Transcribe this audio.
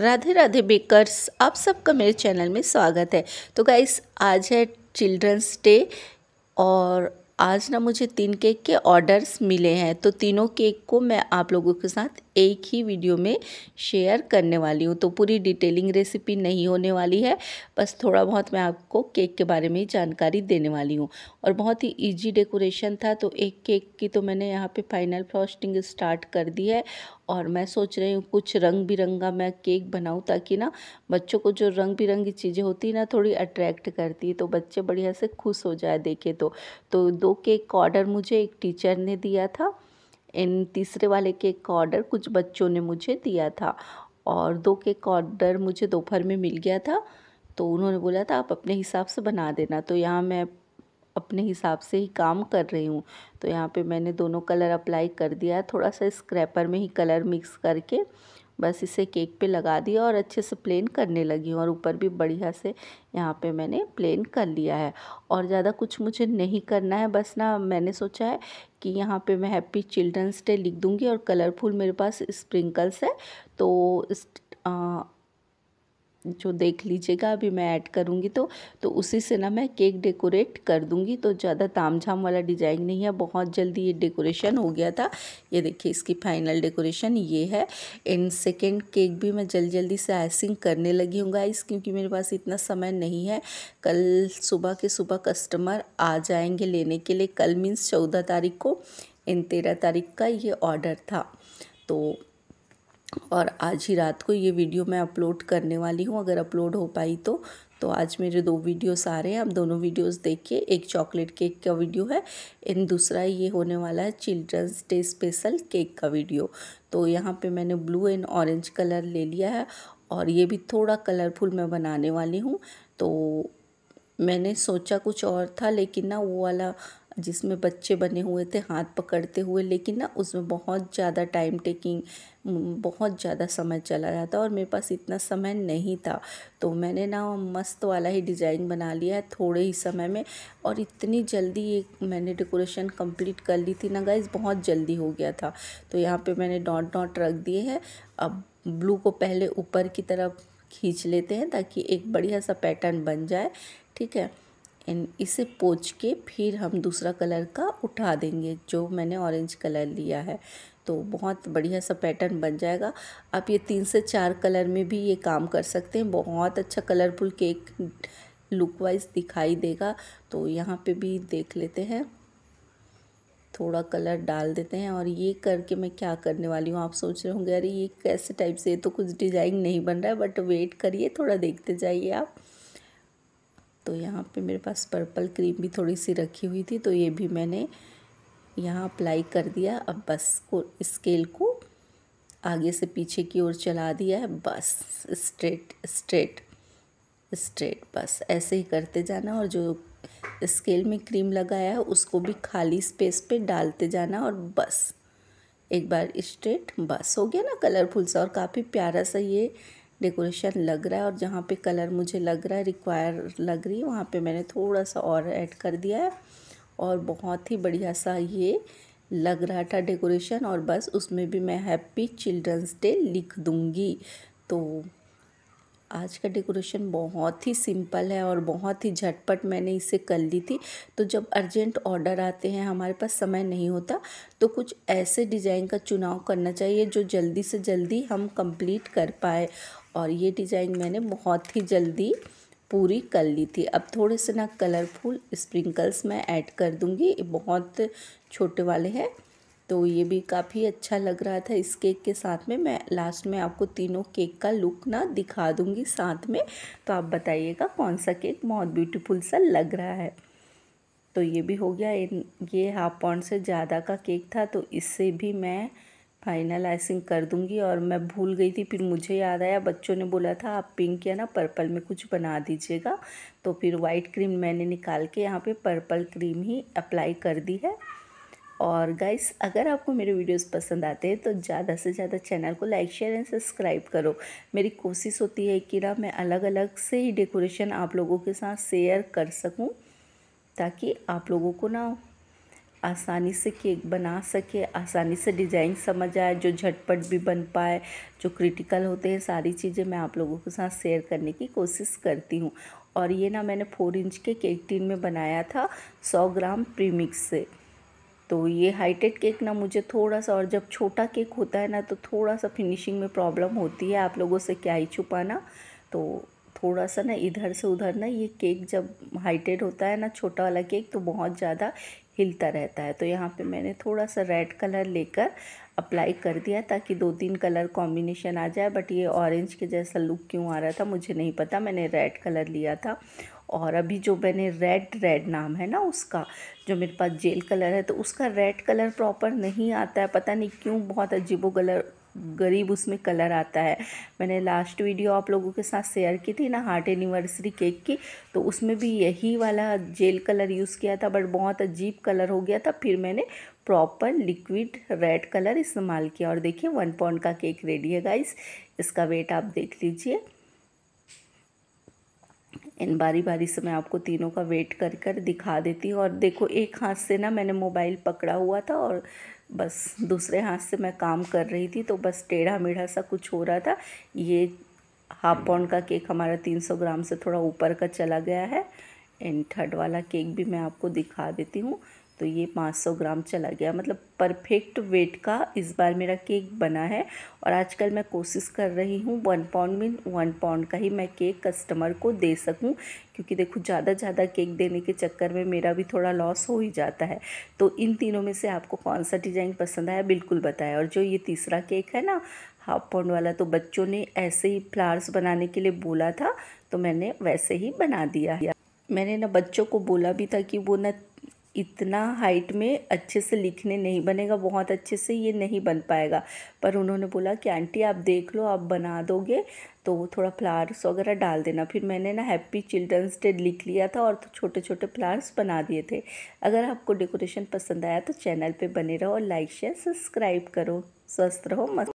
Radhe Radhe bakers आप सबका मेरे चैनल में स्वागत है तो गाइस आज है चिल्ड्रंस डे और आज ना मुझे तीन केक के ऑर्डर्स मिले हैं तो तीनों केक को मैं आप लोगों के साथ एक ही वीडियो में शेयर करने वाली हूँ तो पूरी डिटेलिंग रेसिपी नहीं होने वाली है बस थोड़ा बहुत मैं आपको केक के बारे में जानकारी देने वाली हूँ और बहुत ही इजी डेकोरेशन था तो एक केक की तो मैंने यहाँ पे फाइनल फ्रॉस्टिंग स्टार्ट कर दी है और मैं सोच रही हूँ कुछ रंग बिरंगा मैं केक बनाऊँ ताकि ना बच्चों को जो रंग बिरंगी चीज़ें होती है ना थोड़ी अट्रैक्ट करती है तो बच्चे बढ़िया से खुश हो जाए देखे तो, तो दो केक का ऑर्डर मुझे एक टीचर ने दिया था इन तीसरे वाले केक का ऑर्डर कुछ बच्चों ने मुझे दिया था और दो केक का ऑर्डर मुझे दोपहर में मिल गया था तो उन्होंने बोला था आप अपने हिसाब से बना देना तो यहाँ मैं अपने हिसाब से ही काम कर रही हूँ तो यहाँ पे मैंने दोनों कलर अप्लाई कर दिया है थोड़ा सा स्क्रैपर में ही कलर मिक्स करके बस इसे केक पे लगा दिया और अच्छे से प्लेन करने लगी हूँ और ऊपर भी बढ़िया से यहाँ पे मैंने प्लेन कर लिया है और ज़्यादा कुछ मुझे नहीं करना है बस ना मैंने सोचा है कि यहाँ पे मैं हैप्पी चिल्ड्रंस डे लिख दूँगी और कलरफुल मेरे पास स्प्रिंकल्स है तो जो देख लीजिएगा अभी मैं ऐड करूँगी तो तो उसी से ना मैं केक डेकोरेट कर दूँगी तो ज़्यादा ताम झाम वाला डिजाइन नहीं है बहुत जल्दी ये डेकोरेशन हो गया था ये देखिए इसकी फाइनल डेकोरेशन ये है एंड सेकेंड केक भी मैं जल्दी जल्दी से आइसिंग करने लगी हूँ गाइस क्योंकि मेरे पास इतना समय नहीं है कल सुबह के सुबह कस्टमर आ जाएंगे लेने के लिए कल मीन्स चौदह तारीख को इन तेरह तारीख का ये ऑर्डर था तो और आज ही रात को ये वीडियो मैं अपलोड करने वाली हूँ अगर अपलोड हो पाई तो तो आज मेरे दो वीडियोस आ रहे हैं आप दोनों वीडियोस देखिए एक चॉकलेट केक का वीडियो है एंड दूसरा ये होने वाला है चिल्ड्रंस डे स्पेशल केक का वीडियो तो यहाँ पे मैंने ब्लू एंड ऑरेंज कलर ले लिया है और ये भी थोड़ा कलरफुल मैं बनाने वाली हूँ तो मैंने सोचा कुछ और था लेकिन ना वो वाला जिसमें बच्चे बने हुए थे हाथ पकड़ते हुए लेकिन ना उसमें बहुत ज़्यादा टाइम टेकिंग बहुत ज़्यादा समय चला रहा था और मेरे पास इतना समय नहीं था तो मैंने ना मस्त वाला ही डिज़ाइन बना लिया है थोड़े ही समय में और इतनी जल्दी एक मैंने डेकोरेशन कंप्लीट कर ली थी ना गाइज बहुत जल्दी हो गया था तो यहाँ पे मैंने डॉट डॉट रख दिए हैं अब ब्लू को पहले ऊपर की तरफ खींच लेते हैं ताकि एक बढ़िया सा पैटर्न बन जाए ठीक है एंड इसे पोच के फिर हम दूसरा कलर का उठा देंगे जो मैंने ऑरेंज कलर लिया है तो बहुत बढ़िया सा पैटर्न बन जाएगा आप ये तीन से चार कलर में भी ये काम कर सकते हैं बहुत अच्छा कलरफुल केक लुक वाइज दिखाई देगा तो यहाँ पे भी देख लेते हैं थोड़ा कलर डाल देते हैं और ये करके मैं क्या करने वाली हूँ आप सोच रहे होंगे अरे ये कैसे टाइप से तो कुछ डिज़ाइन नहीं बन रहा है बट वेट करिए थोड़ा देखते जाइए आप तो यहाँ पे मेरे पास पर्पल क्रीम भी थोड़ी सी रखी हुई थी तो ये भी मैंने यहाँ अप्लाई कर दिया अब बस को स्केल को आगे से पीछे की ओर चला दिया है बस स्ट्रेट स्ट्रेट स्ट्रेट बस ऐसे ही करते जाना और जो स्केल में क्रीम लगाया है उसको भी खाली स्पेस पे डालते जाना और बस एक बार स्ट्रेट बस हो गया ना कलरफुल सा और काफ़ी प्यारा सा ये डेकोरेशन लग रहा है और जहाँ पे कलर मुझे लग रहा है रिक्वायर लग रही है वहाँ पे मैंने थोड़ा सा और ऐड कर दिया है और बहुत ही बढ़िया सा ये लग रहा था डेकोरेशन और बस उसमें भी मैं हैप्पी चिल्ड्रंस डे लिख दूँगी तो आज का डेकोरेशन बहुत ही सिंपल है और बहुत ही झटपट मैंने इसे कर ली थी तो जब अर्जेंट ऑर्डर आते हैं हमारे पास समय नहीं होता तो कुछ ऐसे डिज़ाइन का चुनाव करना चाहिए जो जल्दी से जल्दी हम कंप्लीट कर पाए और ये डिज़ाइन मैंने बहुत ही जल्दी पूरी कर ली थी अब थोड़े से ना कलरफुल स्प्रिंकल्स मैं ऐड कर दूँगी बहुत छोटे वाले हैं तो ये भी काफ़ी अच्छा लग रहा था इस केक के साथ में मैं लास्ट में आपको तीनों केक का लुक ना दिखा दूँगी साथ में तो आप बताइएगा कौन सा केक बहुत ब्यूटीफुल सा लग रहा है तो ये भी हो गया ये हाफ पाउंड से ज़्यादा का केक था तो इससे भी मैं फाइनल आइसिंग कर दूंगी और मैं भूल गई थी फिर मुझे याद आया बच्चों ने बोला था आप पिंक या ना पर्पल में कुछ बना दीजिएगा तो फिर वाइट क्रीम मैंने निकाल के यहाँ पे पर्पल क्रीम ही अप्लाई कर दी है और गाइस अगर आपको मेरे वीडियोस पसंद आते हैं तो ज़्यादा से ज़्यादा चैनल को लाइक शेयर एंड सब्सक्राइब करो मेरी कोशिश होती है कि ना मैं अलग अलग से ही डेकोरेशन आप लोगों के साथ शेयर कर सकूं ताकि आप लोगों को ना आसानी से केक बना सके आसानी से डिज़ाइन समझ आए जो झटपट भी बन पाए जो क्रिटिकल होते हैं सारी चीज़ें मैं आप लोगों के साथ शेयर करने की कोशिश करती हूँ और ये ना मैंने फोर इंच के केक टीन में बनाया था सौ ग्राम प्रीमिक्स से तो ये हाइटेड केक ना मुझे थोड़ा सा और जब छोटा केक होता है ना तो थोड़ा सा फिनिशिंग में प्रॉब्लम होती है आप लोगों से क्या ही छुपाना तो थोड़ा सा ना इधर से उधर ना ये केक जब हाइटेड होता है ना छोटा वाला केक तो बहुत ज़्यादा हिलता रहता है तो यहाँ पे मैंने थोड़ा सा रेड कलर लेकर अप्लाई कर दिया ताकि दो तीन कलर कॉम्बिनेशन आ जाए बट ये ऑरेंज के जैसा लुक क्यों आ रहा था मुझे नहीं पता मैंने रेड कलर लिया था और अभी जो मैंने रेड रेड नाम है ना उसका जो मेरे पास जेल कलर है तो उसका रेड कलर प्रॉपर नहीं आता है पता नहीं क्यों बहुत अजीबो कलर गरीब उसमें कलर आता है मैंने लास्ट वीडियो आप लोगों के साथ शेयर की थी ना हार्ट एनिवर्सरी केक की तो उसमें भी यही वाला जेल कलर यूज़ किया था बट बहुत अजीब कलर हो गया था फिर मैंने प्रॉपर लिक्विड रेड कलर इस्तेमाल किया और देखिए वन पॉइंट का केक रेडी है गाइस इसका वेट आप देख लीजिए इन बारी बारी से मैं आपको तीनों का वेट कर कर दिखा देती हूँ और देखो एक हाथ से ना मैंने मोबाइल पकड़ा हुआ था और बस दूसरे हाथ से मैं काम कर रही थी तो बस टेढ़ा मेढ़ा सा कुछ हो रहा था ये हाफ पाउंड का केक हमारा 300 ग्राम से थोड़ा ऊपर का चला गया है एंड थर्ड वाला केक भी मैं आपको दिखा देती हूँ तो ये 500 ग्राम चला गया मतलब परफेक्ट वेट का इस बार मेरा केक बना है और आजकल मैं कोशिश कर रही हूँ वन पाउंड में वन पाउंड का ही मैं केक कस्टमर को दे सकूँ क्योंकि देखो ज़्यादा ज़्यादा केक देने के चक्कर में मेरा भी थोड़ा लॉस हो ही जाता है तो इन तीनों में से आपको कौन सा डिज़ाइन पसंद आया बिल्कुल बताया और जो ये तीसरा केक है ना हाफ पाउंड वाला तो बच्चों ने ऐसे ही फ्लावर्स बनाने के लिए बोला था तो मैंने वैसे ही बना दिया मैंने ना बच्चों को बोला भी था कि वो ना इतना हाइट में अच्छे से लिखने नहीं बनेगा बहुत अच्छे से ये नहीं बन पाएगा पर उन्होंने बोला कि आंटी आप देख लो आप बना दोगे तो थोड़ा फ्लावर्स वगैरह डाल देना फिर मैंने ना हैप्पी चिल्ड्रंस डे लिख लिया था और छोटे छोटे फ्लावर्स बना दिए थे अगर आपको डेकोरेशन पसंद आया तो चैनल पर बने रहो और लाइक शेयर सब्सक्राइब करो स्वस्थ रहो मस्त